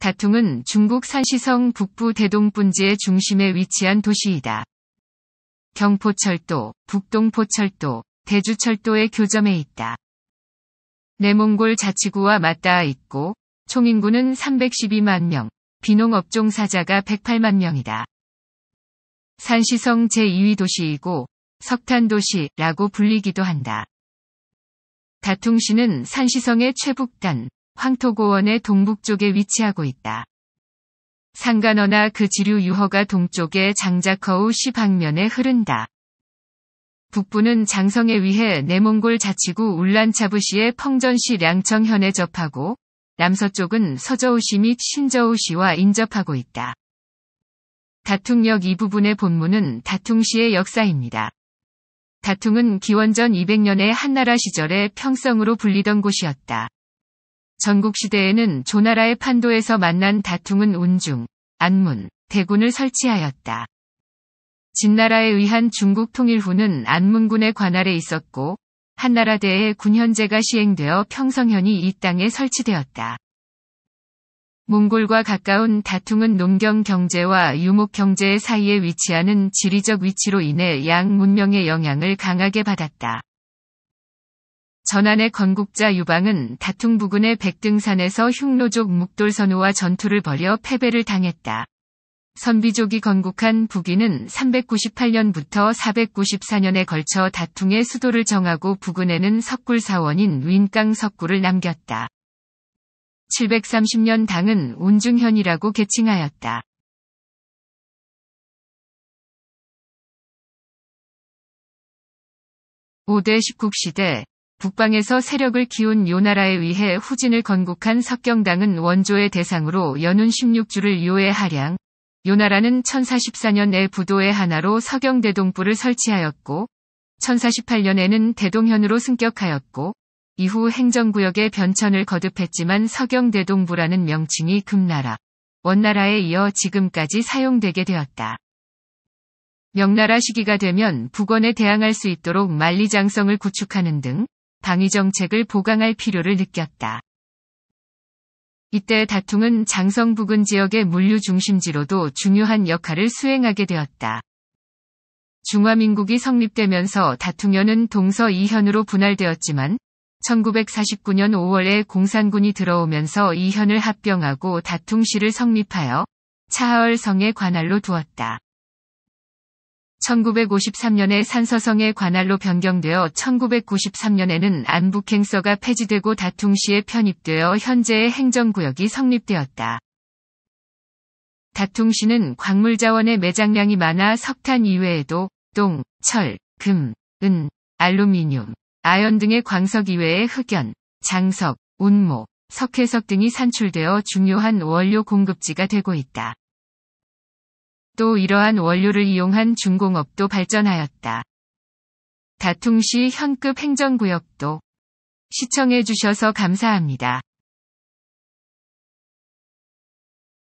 다퉁은 중국 산시성 북부 대동분지의 중심에 위치한 도시이다. 경포철도, 북동포철도, 대주철도의 교점에 있다. 내몽골 자치구와 맞닿아 있고 총인구는 312만 명, 비농업종 사자가 108만 명이다. 산시성 제2위 도시이고 석탄도시라고 불리기도 한다. 다퉁시는 산시성의 최북단, 황토고원의 동북쪽에 위치하고 있다. 상간어나 그 지류 유허가 동쪽의 장자커우 시 방면에 흐른다. 북부는 장성에 의해 내몽골 자치구 울란차부시의 펑전시 량청현에 접하고 남서쪽은 서저우시 및 신저우시와 인접하고 있다. 다퉁역 이 부분의 본문은 다퉁시의 역사입니다. 다퉁은 기원전 200년의 한나라 시절에 평성으로 불리던 곳이었다. 전국시대에는 조나라의 판도에서 만난 다툼은 운중, 안문, 대군을 설치하였다. 진나라에 의한 중국 통일 후는 안문군의 관할에 있었고 한나라대의 군현제가 시행되어 평성현이 이 땅에 설치되었다. 몽골과 가까운 다툼은 농경 경제와 유목 경제 사이에 위치하는 지리적 위치로 인해 양 문명의 영향을 강하게 받았다. 전한의 건국자 유방은 다툼 부근의 백등산에서 흉노족 묵돌선우와 전투를 벌여 패배를 당했다. 선비족이 건국한 북위는 398년부터 494년에 걸쳐 다툼의 수도를 정하고 부근에는 석굴 사원인 윈깡 석굴을 남겼다. 730년 당은 운중현이라고 계칭하였다. 5대 19시대 북방에서 세력을 키운 요나라에 의해 후진을 건국한 석경당은 원조의 대상으로 연운 16주를 요해하량 요나라는 1044년에 부도의 하나로 서경대동부를 설치하였고 1048년에는 대동현으로 승격하였고 이후 행정구역의 변천을 거듭했지만 서경대동부라는 명칭이 금나라, 원나라에 이어 지금까지 사용되게 되었다. 명나라 시기가 되면 북원에 대항할 수 있도록 만리장성을 구축하는 등 방위 정책을 보강할 필요를 느꼈다. 이때 다퉁은 장성 부근 지역의 물류 중심지로도 중요한 역할을 수행하게 되었다. 중화민국이 성립되면서 다퉁현은 동서 이현으로 분할되었지만 1949년 5월에 공산군이 들어오면서 이현을 합병하고 다퉁시를 성립하여 차하얼성의 관할로 두었다. 1953년에 산서성의 관할로 변경되어 1993년에는 안북행서가 폐지되고 다퉁시에 편입되어 현재의 행정구역이 성립되었다. 다퉁시는 광물자원의 매장량이 많아 석탄 이외에도 똥, 철, 금, 은, 알루미늄, 아연 등의 광석 이외에 흑연, 장석, 운모, 석회석 등이 산출되어 중요한 원료 공급지가 되고 있다. 또 이러한 원료를 이용한 중공업도 발전하였다. 다퉁시 현급 행정구역도 시청해 주셔서 감사합니다.